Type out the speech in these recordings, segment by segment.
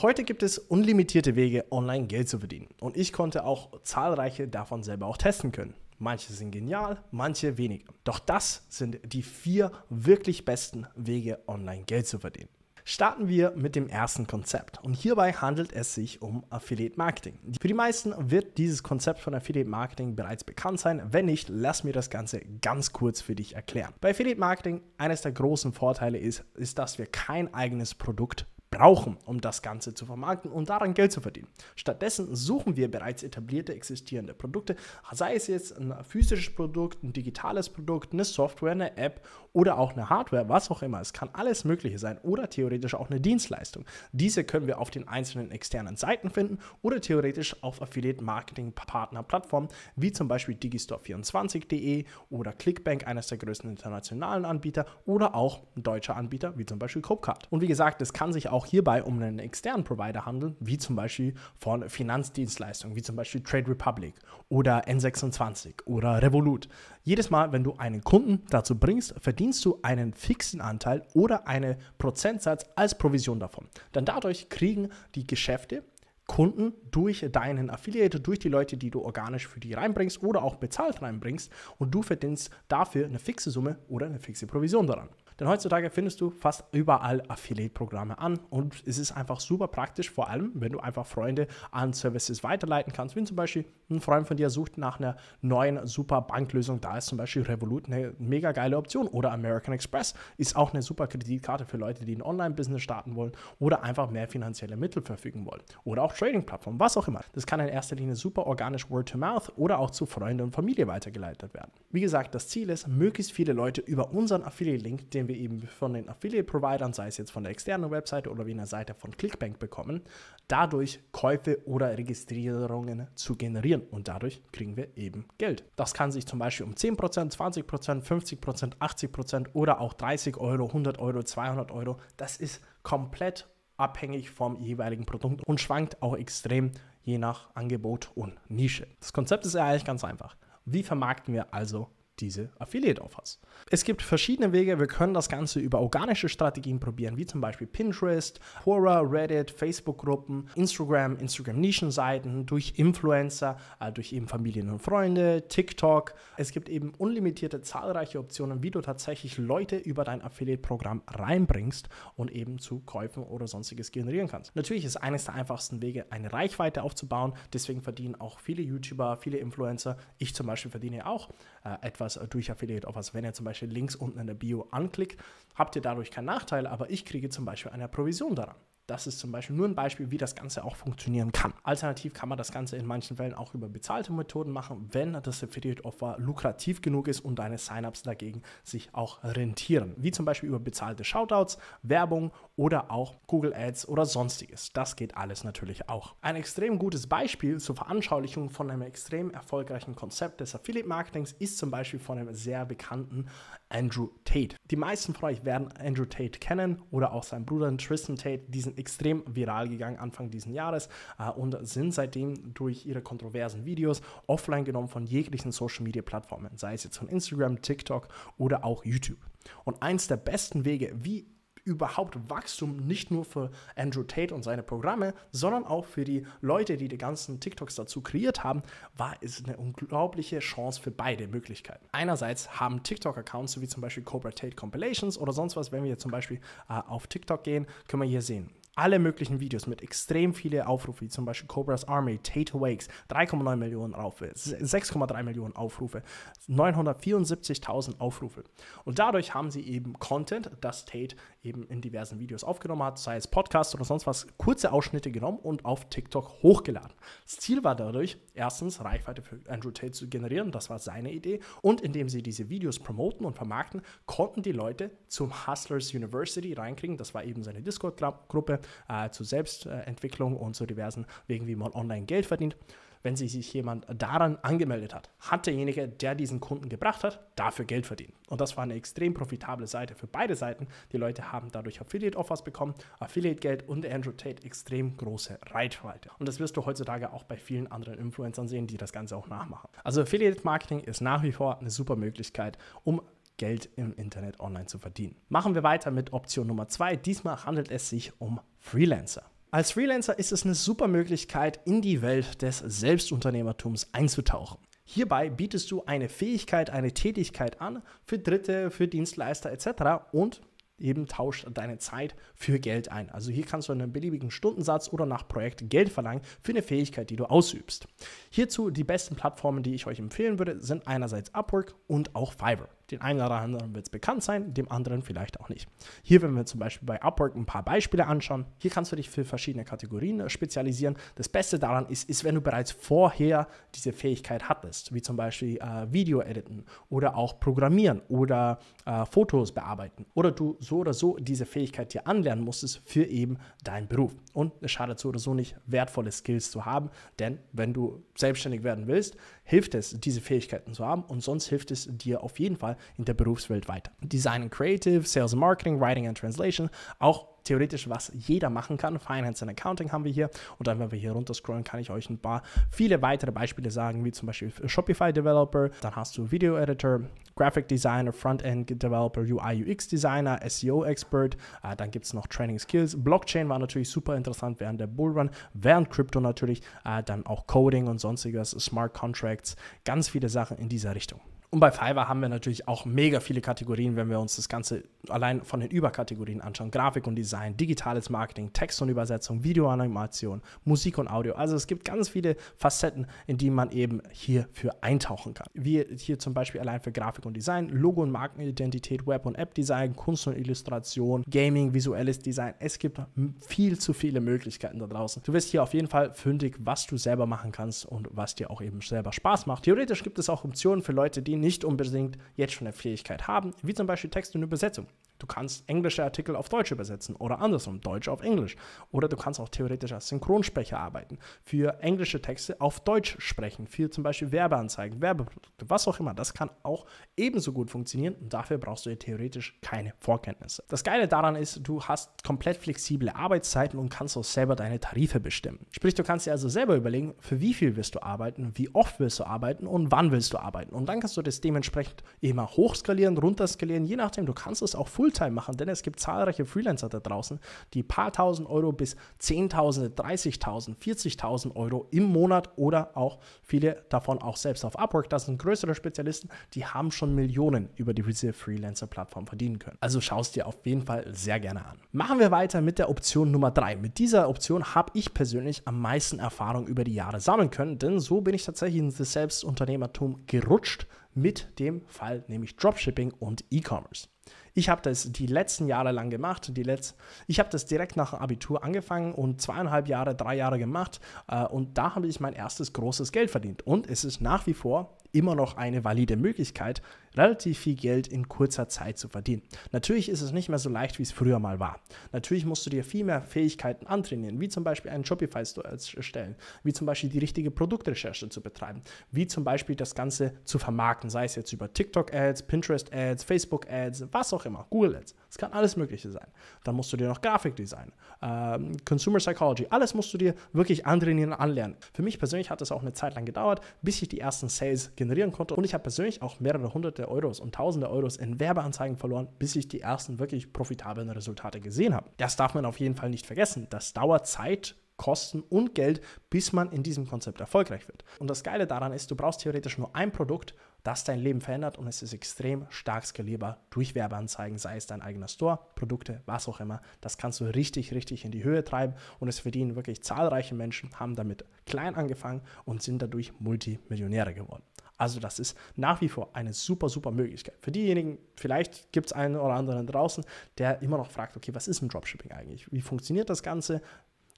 Heute gibt es unlimitierte Wege, online Geld zu verdienen. Und ich konnte auch zahlreiche davon selber auch testen können. Manche sind genial, manche weniger. Doch das sind die vier wirklich besten Wege, online Geld zu verdienen. Starten wir mit dem ersten Konzept. Und hierbei handelt es sich um Affiliate Marketing. Für die meisten wird dieses Konzept von Affiliate Marketing bereits bekannt sein. Wenn nicht, lass mir das Ganze ganz kurz für dich erklären. Bei Affiliate Marketing, eines der großen Vorteile ist, ist, dass wir kein eigenes Produkt brauchen, um das Ganze zu vermarkten und daran Geld zu verdienen. Stattdessen suchen wir bereits etablierte existierende Produkte, sei es jetzt ein physisches Produkt, ein digitales Produkt, eine Software, eine App oder auch eine Hardware, was auch immer. Es kann alles Mögliche sein oder theoretisch auch eine Dienstleistung. Diese können wir auf den einzelnen externen Seiten finden oder theoretisch auf Affiliate-Marketing-Partner-Plattformen wie zum Beispiel digistore24.de oder Clickbank, eines der größten internationalen Anbieter oder auch ein deutscher Anbieter wie zum Beispiel Copcard. Und wie gesagt, es kann sich auch auch hierbei um einen externen Provider handeln, wie zum Beispiel von Finanzdienstleistungen, wie zum Beispiel Trade Republic oder N26 oder Revolut. Jedes Mal, wenn du einen Kunden dazu bringst, verdienst du einen fixen Anteil oder einen Prozentsatz als Provision davon. Denn dadurch kriegen die Geschäfte Kunden durch deinen Affiliate, durch die Leute, die du organisch für die reinbringst oder auch bezahlt reinbringst und du verdienst dafür eine fixe Summe oder eine fixe Provision daran. Denn heutzutage findest du fast überall Affiliate-Programme an und es ist einfach super praktisch, vor allem wenn du einfach Freunde an Services weiterleiten kannst, wie zum Beispiel ein Freund von dir sucht nach einer neuen super Banklösung, da ist zum Beispiel Revolut eine mega geile Option oder American Express ist auch eine super Kreditkarte für Leute, die ein Online-Business starten wollen oder einfach mehr finanzielle Mittel verfügen wollen oder auch Trading-Plattformen, was auch immer. Das kann in erster Linie super organisch Word-to-Mouth oder auch zu Freunden und Familie weitergeleitet werden. Wie gesagt, das Ziel ist, möglichst viele Leute über unseren Affiliate-Link den wir eben von den Affiliate-Providern, sei es jetzt von der externen Webseite oder wie einer Seite von Clickbank bekommen, dadurch Käufe oder Registrierungen zu generieren. Und dadurch kriegen wir eben Geld. Das kann sich zum Beispiel um 10%, 20%, 50%, 80% oder auch 30 Euro, 100 Euro, 200 Euro, das ist komplett abhängig vom jeweiligen Produkt und schwankt auch extrem je nach Angebot und Nische. Das Konzept ist ja eigentlich ganz einfach. Wie vermarkten wir also diese Affiliate-Offers. Es gibt verschiedene Wege. Wir können das Ganze über organische Strategien probieren, wie zum Beispiel Pinterest, Quora, Reddit, Facebook-Gruppen, Instagram, Instagram-Nischenseiten, durch Influencer, äh, durch eben Familien und Freunde, TikTok. Es gibt eben unlimitierte zahlreiche Optionen, wie du tatsächlich Leute über dein Affiliate-Programm reinbringst und eben zu Käufen oder sonstiges generieren kannst. Natürlich ist eines der einfachsten Wege, eine Reichweite aufzubauen. Deswegen verdienen auch viele YouTuber, viele Influencer, ich zum Beispiel verdiene auch äh, etwas Offers, äh, durch Affiliate Offers. Wenn ihr zum Beispiel links unten in der Bio anklickt, habt ihr dadurch keinen Nachteil, aber ich kriege zum Beispiel eine Provision daran. Das ist zum Beispiel nur ein Beispiel, wie das Ganze auch funktionieren kann. Alternativ kann man das Ganze in manchen Fällen auch über bezahlte Methoden machen, wenn das Affiliate Offer lukrativ genug ist und deine Sign-ups dagegen sich auch rentieren. Wie zum Beispiel über bezahlte Shoutouts, Werbung oder auch Google Ads oder sonstiges. Das geht alles natürlich auch. Ein extrem gutes Beispiel zur Veranschaulichung von einem extrem erfolgreichen Konzept des Affiliate Marketings ist zum Beispiel von einem sehr bekannten Andrew Tate. Die meisten von euch werden Andrew Tate kennen oder auch seinen Bruder Tristan Tate. Diesen extrem viral gegangen Anfang dieses Jahres äh, und sind seitdem durch ihre kontroversen Videos offline genommen von jeglichen Social Media Plattformen, sei es jetzt von Instagram, TikTok oder auch YouTube. Und eins der besten Wege, wie überhaupt Wachstum nicht nur für Andrew Tate und seine Programme, sondern auch für die Leute, die die ganzen TikToks dazu kreiert haben, war es eine unglaubliche Chance für beide Möglichkeiten. Einerseits haben TikTok-Accounts, so wie zum Beispiel Cobra Tate Compilations oder sonst was, wenn wir zum Beispiel äh, auf TikTok gehen, können wir hier sehen, alle möglichen Videos mit extrem viele Aufrufe, wie zum Beispiel Cobra's Army, Tate Wakes, 3,9 Millionen Aufrufe, 6,3 Millionen Aufrufe, 974.000 Aufrufe. Und dadurch haben sie eben Content, das Tate eben in diversen Videos aufgenommen hat, sei es Podcast oder sonst was, kurze Ausschnitte genommen und auf TikTok hochgeladen. Das Ziel war dadurch, erstens Reichweite für Andrew Tate zu generieren, das war seine Idee, und indem sie diese Videos promoten und vermarkten, konnten die Leute zum Hustlers University reinkriegen, das war eben seine Discord-Gruppe äh, zur Selbstentwicklung und zu diversen Wegen, wie man online Geld verdient wenn sich jemand daran angemeldet hat, hat derjenige, der diesen Kunden gebracht hat, dafür Geld verdient. Und das war eine extrem profitable Seite für beide Seiten. Die Leute haben dadurch Affiliate-Offers bekommen, Affiliate-Geld und Andrew Tate extrem große Reichweite. Und das wirst du heutzutage auch bei vielen anderen Influencern sehen, die das Ganze auch nachmachen. Also Affiliate-Marketing ist nach wie vor eine super Möglichkeit, um Geld im Internet online zu verdienen. Machen wir weiter mit Option Nummer zwei. Diesmal handelt es sich um Freelancer. Als Freelancer ist es eine super Möglichkeit, in die Welt des Selbstunternehmertums einzutauchen. Hierbei bietest du eine Fähigkeit, eine Tätigkeit an für Dritte, für Dienstleister etc. und eben tauscht deine Zeit für Geld ein. Also hier kannst du einen beliebigen Stundensatz oder nach Projekt Geld verlangen für eine Fähigkeit, die du ausübst. Hierzu die besten Plattformen, die ich euch empfehlen würde, sind einerseits Upwork und auch Fiverr. Den einen oder anderen wird es bekannt sein, dem anderen vielleicht auch nicht. Hier, wenn wir zum Beispiel bei Upwork ein paar Beispiele anschauen, hier kannst du dich für verschiedene Kategorien äh, spezialisieren. Das Beste daran ist, ist wenn du bereits vorher diese Fähigkeit hattest, wie zum Beispiel äh, Video editen oder auch programmieren oder äh, Fotos bearbeiten oder du so oder so diese Fähigkeit dir anlernen musstest für eben deinen Beruf. Und es schadet so oder so nicht, wertvolle Skills zu haben, denn wenn du selbstständig werden willst, hilft es, diese Fähigkeiten zu haben und sonst hilft es dir auf jeden Fall, in der Berufswelt weiter. Design and Creative, Sales and Marketing, Writing and Translation, auch theoretisch, was jeder machen kann. Finance and Accounting haben wir hier. Und dann, wenn wir hier runter scrollen, kann ich euch ein paar viele weitere Beispiele sagen, wie zum Beispiel Shopify Developer, dann hast du Video Editor, Graphic Designer, Frontend Developer, UI UX Designer, SEO Expert, ah, dann gibt es noch Training Skills, Blockchain war natürlich super interessant während der Bullrun, während Crypto natürlich, ah, dann auch Coding und sonstiges, Smart Contracts, ganz viele Sachen in dieser Richtung. Und bei Fiverr haben wir natürlich auch mega viele Kategorien, wenn wir uns das Ganze allein von den Überkategorien anschauen. Grafik und Design, digitales Marketing, Text und Übersetzung, Videoanimation, Musik und Audio. Also es gibt ganz viele Facetten, in die man eben hierfür eintauchen kann. Wie hier zum Beispiel allein für Grafik und Design, Logo und Markenidentität, Web und App-Design, Kunst und Illustration, Gaming, visuelles Design. Es gibt viel zu viele Möglichkeiten da draußen. Du wirst hier auf jeden Fall fündig, was du selber machen kannst und was dir auch eben selber Spaß macht. Theoretisch gibt es auch Optionen für Leute, die nicht unbedingt jetzt schon eine Fähigkeit haben, wie zum Beispiel Text und Übersetzung. Du kannst englische Artikel auf Deutsch übersetzen oder andersrum, Deutsch auf Englisch. Oder du kannst auch theoretisch als Synchronsprecher arbeiten, für englische Texte auf Deutsch sprechen, für zum Beispiel Werbeanzeigen, Werbeprodukte, was auch immer. Das kann auch ebenso gut funktionieren und dafür brauchst du theoretisch keine Vorkenntnisse. Das Geile daran ist, du hast komplett flexible Arbeitszeiten und kannst auch selber deine Tarife bestimmen. Sprich, du kannst dir also selber überlegen, für wie viel wirst du arbeiten, wie oft willst du arbeiten und wann willst du arbeiten. Und dann kannst du dir es dementsprechend immer hochskalieren, runterskalieren, je nachdem. Du kannst es auch Fulltime machen, denn es gibt zahlreiche Freelancer da draußen, die paar tausend Euro bis zehntausende, dreißigtausend, vierzigtausend Euro im Monat oder auch viele davon auch selbst auf Upwork. Das sind größere Spezialisten, die haben schon Millionen über diese Freelancer-Plattform verdienen können. Also schaust dir auf jeden Fall sehr gerne an. Machen wir weiter mit der Option Nummer drei. Mit dieser Option habe ich persönlich am meisten Erfahrung über die Jahre sammeln können, denn so bin ich tatsächlich in das Selbstunternehmertum gerutscht mit dem Fall, nämlich Dropshipping und E-Commerce. Ich habe das die letzten Jahre lang gemacht. Die Letz ich habe das direkt nach dem Abitur angefangen und zweieinhalb Jahre, drei Jahre gemacht. Äh, und da habe ich mein erstes großes Geld verdient. Und es ist nach wie vor immer noch eine valide Möglichkeit, relativ viel Geld in kurzer Zeit zu verdienen. Natürlich ist es nicht mehr so leicht, wie es früher mal war. Natürlich musst du dir viel mehr Fähigkeiten antrainieren, wie zum Beispiel einen Shopify-Store erstellen, wie zum Beispiel die richtige Produktrecherche zu betreiben, wie zum Beispiel das Ganze zu vermarkten, sei es jetzt über TikTok-Ads, Pinterest-Ads, Facebook-Ads, was auch immer, Google-Ads. Es kann alles Mögliche sein. Dann musst du dir noch Grafikdesign, ähm, Consumer Psychology, alles musst du dir wirklich antrainieren anlernen. Für mich persönlich hat es auch eine Zeit lang gedauert, bis ich die ersten Sales generieren konnte und ich habe persönlich auch mehrere hunderte Euros und tausende Euros in Werbeanzeigen verloren, bis ich die ersten wirklich profitablen Resultate gesehen habe. Das darf man auf jeden Fall nicht vergessen. Das dauert Zeit, Kosten und Geld, bis man in diesem Konzept erfolgreich wird. Und das Geile daran ist, du brauchst theoretisch nur ein Produkt, das dein Leben verändert und es ist extrem stark skalierbar durch Werbeanzeigen, sei es dein eigener Store, Produkte, was auch immer. Das kannst du richtig, richtig in die Höhe treiben und es verdienen wirklich zahlreiche Menschen, haben damit klein angefangen und sind dadurch Multimillionäre geworden. Also das ist nach wie vor eine super, super Möglichkeit. Für diejenigen, vielleicht gibt es einen oder anderen draußen, der immer noch fragt, okay, was ist ein Dropshipping eigentlich? Wie funktioniert das Ganze?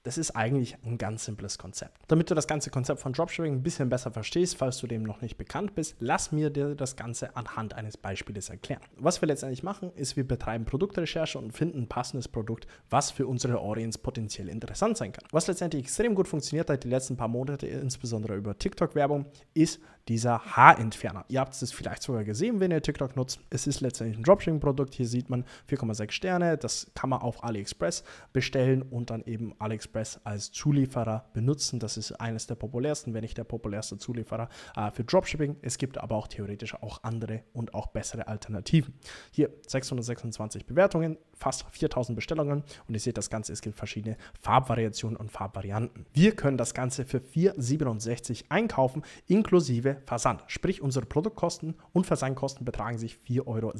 Das ist eigentlich ein ganz simples Konzept. Damit du das ganze Konzept von Dropshipping ein bisschen besser verstehst, falls du dem noch nicht bekannt bist, lass mir dir das Ganze anhand eines Beispiels erklären. Was wir letztendlich machen, ist, wir betreiben Produktrecherche und finden ein passendes Produkt, was für unsere Audience potenziell interessant sein kann. Was letztendlich extrem gut funktioniert hat die letzten paar Monate, insbesondere über TikTok-Werbung, ist dieser Haarentferner. Ihr habt es vielleicht sogar gesehen, wenn ihr TikTok nutzt. Es ist letztendlich ein Dropshipping-Produkt. Hier sieht man 4,6 Sterne. Das kann man auf AliExpress bestellen und dann eben AliExpress AliExpress als Zulieferer benutzen. Das ist eines der populärsten, wenn nicht der populärste Zulieferer äh, für Dropshipping. Es gibt aber auch theoretisch auch andere und auch bessere Alternativen. Hier 626 Bewertungen, fast 4000 Bestellungen und ihr seht das Ganze, es gibt verschiedene Farbvariationen und Farbvarianten. Wir können das Ganze für 4,67 einkaufen, inklusive Versand. Sprich, unsere Produktkosten und Versandkosten betragen sich 4,67 Euro.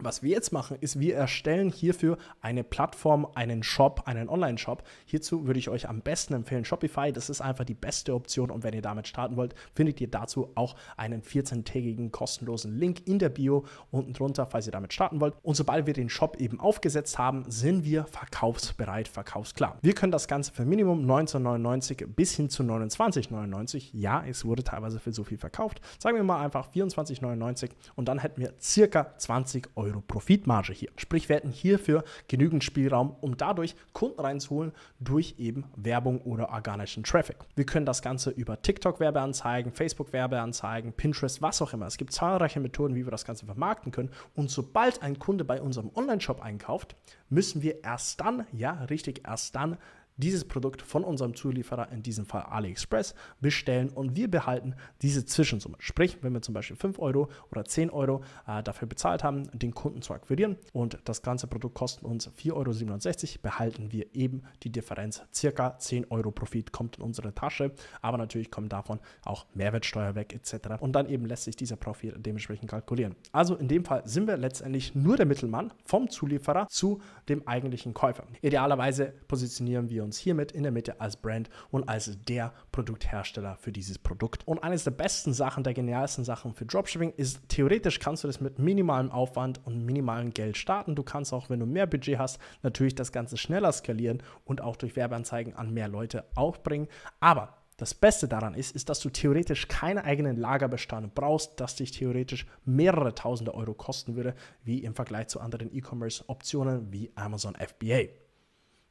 Was wir jetzt machen, ist, wir erstellen hierfür eine Plattform, einen Shop, einen Online-Shop, Hierzu würde ich euch am besten empfehlen Shopify. Das ist einfach die beste Option und wenn ihr damit starten wollt, findet ihr dazu auch einen 14-tägigen kostenlosen Link in der Bio unten drunter, falls ihr damit starten wollt. Und sobald wir den Shop eben aufgesetzt haben, sind wir verkaufsbereit, verkaufsklar. Wir können das Ganze für Minimum 19,99 bis hin zu 29,99. Ja, es wurde teilweise für so viel verkauft. Sagen wir mal einfach 24,99 und dann hätten wir circa 20 Euro Profitmarge hier. Sprich, wir hätten hierfür genügend Spielraum, um dadurch Kunden reinzuholen, durch eben Werbung oder organischen Traffic. Wir können das Ganze über TikTok-Werbeanzeigen, Facebook-Werbeanzeigen, Pinterest, was auch immer. Es gibt zahlreiche Methoden, wie wir das Ganze vermarkten können. Und sobald ein Kunde bei unserem Online-Shop einkauft, müssen wir erst dann, ja, richtig erst dann, dieses Produkt von unserem Zulieferer, in diesem Fall AliExpress, bestellen und wir behalten diese Zwischensumme. Sprich, wenn wir zum Beispiel 5 Euro oder 10 Euro äh, dafür bezahlt haben, den Kunden zu akquirieren und das ganze Produkt kostet uns 4,67 Euro, behalten wir eben die Differenz. Circa 10 Euro Profit kommt in unsere Tasche, aber natürlich kommen davon auch Mehrwertsteuer weg etc. Und dann eben lässt sich dieser Profit dementsprechend kalkulieren. Also in dem Fall sind wir letztendlich nur der Mittelmann vom Zulieferer zu dem eigentlichen Käufer. Idealerweise positionieren wir uns uns hiermit in der Mitte als Brand und als der Produkthersteller für dieses Produkt. Und eines der besten Sachen, der genialsten Sachen für Dropshipping ist, theoretisch kannst du das mit minimalem Aufwand und minimalem Geld starten. Du kannst auch, wenn du mehr Budget hast, natürlich das Ganze schneller skalieren und auch durch Werbeanzeigen an mehr Leute aufbringen. Aber das Beste daran ist, ist, dass du theoretisch keine eigenen Lagerbestand brauchst, das dich theoretisch mehrere tausende Euro kosten würde, wie im Vergleich zu anderen E-Commerce-Optionen wie Amazon FBA.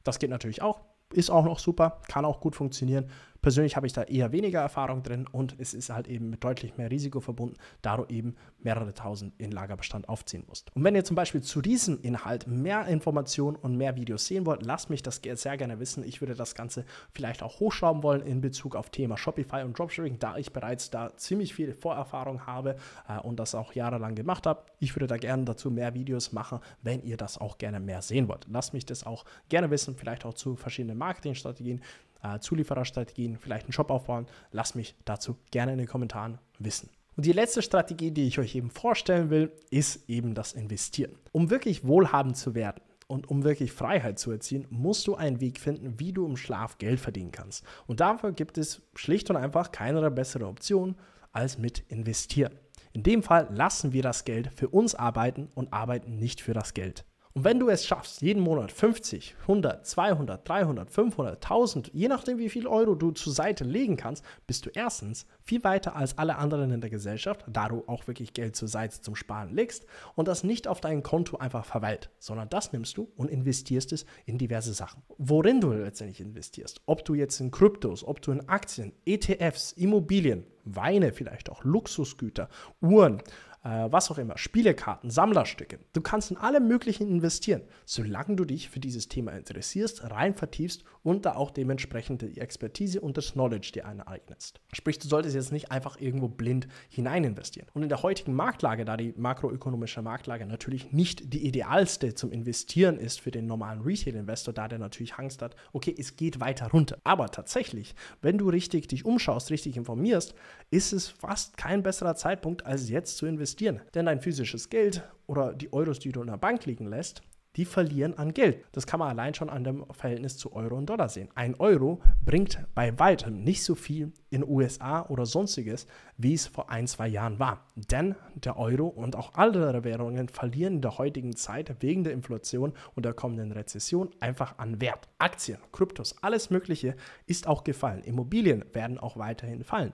Das geht natürlich auch, ist auch noch super, kann auch gut funktionieren. Persönlich habe ich da eher weniger Erfahrung drin und es ist halt eben mit deutlich mehr Risiko verbunden, da du eben mehrere tausend in Lagerbestand aufziehen musst. Und wenn ihr zum Beispiel zu diesem Inhalt mehr Informationen und mehr Videos sehen wollt, lasst mich das sehr gerne wissen. Ich würde das Ganze vielleicht auch hochschrauben wollen in Bezug auf Thema Shopify und Dropshipping, da ich bereits da ziemlich viel Vorerfahrung habe äh, und das auch jahrelang gemacht habe. Ich würde da gerne dazu mehr Videos machen, wenn ihr das auch gerne mehr sehen wollt. Lasst mich das auch gerne wissen, vielleicht auch zu verschiedenen Marketingstrategien äh, Zuliefererstrategien, vielleicht einen Shop aufbauen? Lasst mich dazu gerne in den Kommentaren wissen. Und die letzte Strategie, die ich euch eben vorstellen will, ist eben das Investieren. Um wirklich wohlhabend zu werden, und um wirklich Freiheit zu erzielen, musst du einen Weg finden, wie du im Schlaf Geld verdienen kannst. Und dafür gibt es schlicht und einfach keine bessere Option als mit investieren. In dem Fall lassen wir das Geld für uns arbeiten und arbeiten nicht für das Geld. Und wenn du es schaffst, jeden Monat 50, 100, 200, 300, 500, 1000, je nachdem, wie viel Euro du zur Seite legen kannst, bist du erstens viel weiter als alle anderen in der Gesellschaft, da du auch wirklich Geld zur Seite zum Sparen legst und das nicht auf dein Konto einfach verweilt, sondern das nimmst du und investierst es in diverse Sachen. Worin du letztendlich investierst, ob du jetzt in Kryptos, ob du in Aktien, ETFs, Immobilien, Weine vielleicht auch, Luxusgüter, Uhren, äh, was auch immer, Spielekarten, Sammlerstücke. Du kannst in alle möglichen investieren, solange du dich für dieses Thema interessierst, rein vertiefst und da auch dementsprechend die Expertise und das Knowledge dir aneignest. Sprich, du solltest jetzt nicht einfach irgendwo blind hinein investieren. Und in der heutigen Marktlage, da die makroökonomische Marktlage natürlich nicht die idealste zum Investieren ist für den normalen Retail-Investor, da der natürlich Angst hat, okay, es geht weiter runter. Aber tatsächlich, wenn du richtig dich umschaust, richtig informierst, ist es fast kein besserer Zeitpunkt, als jetzt zu investieren investieren. Denn dein physisches Geld oder die Euros, die du in der Bank liegen lässt, die verlieren an Geld. Das kann man allein schon an dem Verhältnis zu Euro und Dollar sehen. Ein Euro bringt bei weitem nicht so viel in USA oder sonstiges, wie es vor ein, zwei Jahren war. Denn der Euro und auch andere Währungen verlieren in der heutigen Zeit wegen der Inflation und der kommenden Rezession einfach an Wert. Aktien, Kryptos, alles Mögliche ist auch gefallen. Immobilien werden auch weiterhin fallen.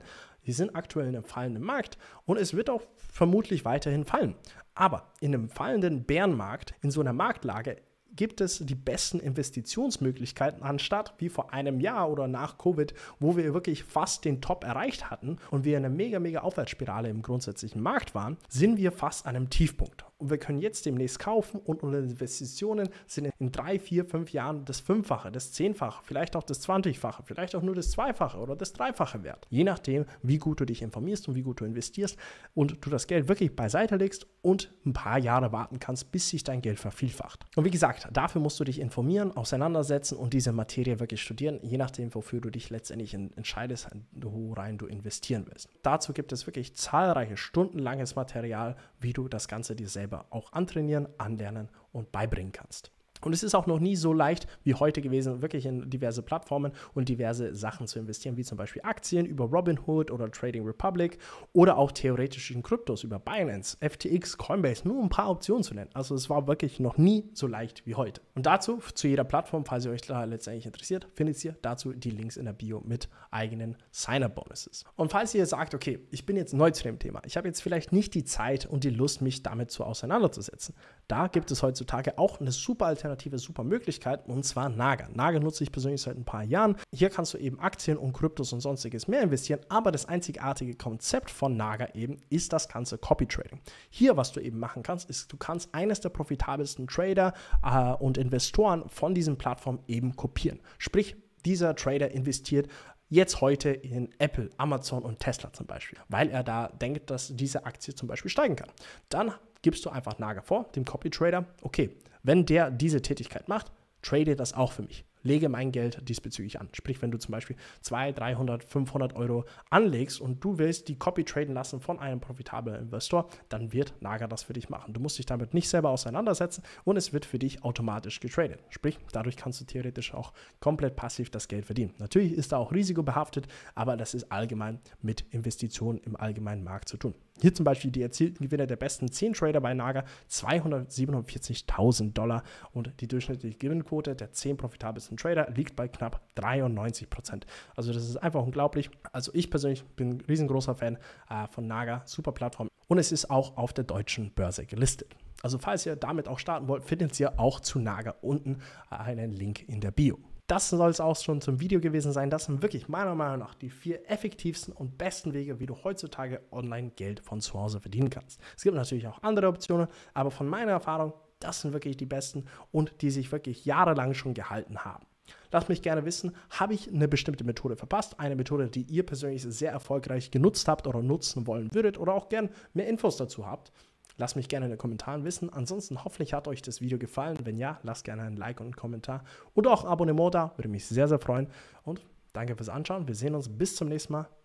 Die sind aktuell in einem fallenden Markt und es wird auch vermutlich weiterhin fallen. Aber in einem fallenden Bärenmarkt, in so einer Marktlage, gibt es die besten Investitionsmöglichkeiten anstatt wie vor einem Jahr oder nach Covid, wo wir wirklich fast den Top erreicht hatten und wir in einer mega, mega Aufwärtsspirale im grundsätzlichen Markt waren, sind wir fast an einem Tiefpunkt und wir können jetzt demnächst kaufen und unsere Investitionen sind in drei, vier, fünf Jahren das Fünffache, das Zehnfache, vielleicht auch das Zwanzigfache, vielleicht auch nur das Zweifache oder das Dreifache wert. Je nachdem, wie gut du dich informierst und wie gut du investierst und du das Geld wirklich beiseite legst und ein paar Jahre warten kannst, bis sich dein Geld vervielfacht. Und wie gesagt, dafür musst du dich informieren, auseinandersetzen und diese Materie wirklich studieren, je nachdem, wofür du dich letztendlich entscheidest, wo rein du investieren willst. Dazu gibt es wirklich zahlreiche stundenlanges Material, wie du das Ganze dir selbst selber auch antrainieren, anlernen und beibringen kannst. Und es ist auch noch nie so leicht wie heute gewesen, wirklich in diverse Plattformen und diverse Sachen zu investieren, wie zum Beispiel Aktien über Robinhood oder Trading Republic oder auch theoretisch in Kryptos über Binance, FTX, Coinbase, nur ein paar Optionen zu nennen. Also es war wirklich noch nie so leicht wie heute. Und dazu, zu jeder Plattform, falls ihr euch da letztendlich interessiert, findet ihr dazu die Links in der Bio mit eigenen Sign-up-Bonuses. Und falls ihr sagt, okay, ich bin jetzt neu zu dem Thema, ich habe jetzt vielleicht nicht die Zeit und die Lust, mich damit so auseinanderzusetzen, da gibt es heutzutage auch eine super Alternative Alternative super Möglichkeit und zwar Naga. Naga nutze ich persönlich seit ein paar Jahren. Hier kannst du eben Aktien und Kryptos und sonstiges mehr investieren, aber das einzigartige Konzept von Naga eben ist das ganze Copy Trading. Hier, was du eben machen kannst, ist, du kannst eines der profitabelsten Trader äh, und Investoren von diesen Plattformen eben kopieren. Sprich, dieser Trader investiert jetzt heute in Apple, Amazon und Tesla zum Beispiel, weil er da denkt, dass diese Aktie zum Beispiel steigen kann. Dann gibst du einfach Naga vor, dem Copy Trader, okay, wenn der diese Tätigkeit macht, trade das auch für mich. Lege mein Geld diesbezüglich an. Sprich, wenn du zum Beispiel 200, 300, 500 Euro anlegst und du willst die Copy traden lassen von einem profitablen Investor, dann wird Naga das für dich machen. Du musst dich damit nicht selber auseinandersetzen und es wird für dich automatisch getradet. Sprich, dadurch kannst du theoretisch auch komplett passiv das Geld verdienen. Natürlich ist da auch Risiko behaftet, aber das ist allgemein mit Investitionen im allgemeinen Markt zu tun. Hier zum Beispiel die erzielten Gewinne der besten 10 Trader bei Naga 247.000 Dollar und die durchschnittliche Gewinnquote der 10 profitabelsten Trader liegt bei knapp 93 Prozent. Also das ist einfach unglaublich. Also ich persönlich bin ein riesengroßer Fan äh, von Naga, super Plattform und es ist auch auf der deutschen Börse gelistet. Also falls ihr damit auch starten wollt, findet ihr auch zu Naga unten einen Link in der Bio. Das soll es auch schon zum Video gewesen sein. Das sind wirklich meiner Meinung nach die vier effektivsten und besten Wege, wie du heutzutage online Geld von zu Hause verdienen kannst. Es gibt natürlich auch andere Optionen, aber von meiner Erfahrung, das sind wirklich die besten und die sich wirklich jahrelang schon gehalten haben. Lasst mich gerne wissen, habe ich eine bestimmte Methode verpasst, eine Methode, die ihr persönlich sehr erfolgreich genutzt habt oder nutzen wollen würdet oder auch gern mehr Infos dazu habt. Lasst mich gerne in den Kommentaren wissen. Ansonsten hoffentlich hat euch das Video gefallen. Wenn ja, lasst gerne ein Like und einen Kommentar und auch ein Abonnement da. Würde mich sehr, sehr freuen. Und danke fürs Anschauen. Wir sehen uns bis zum nächsten Mal.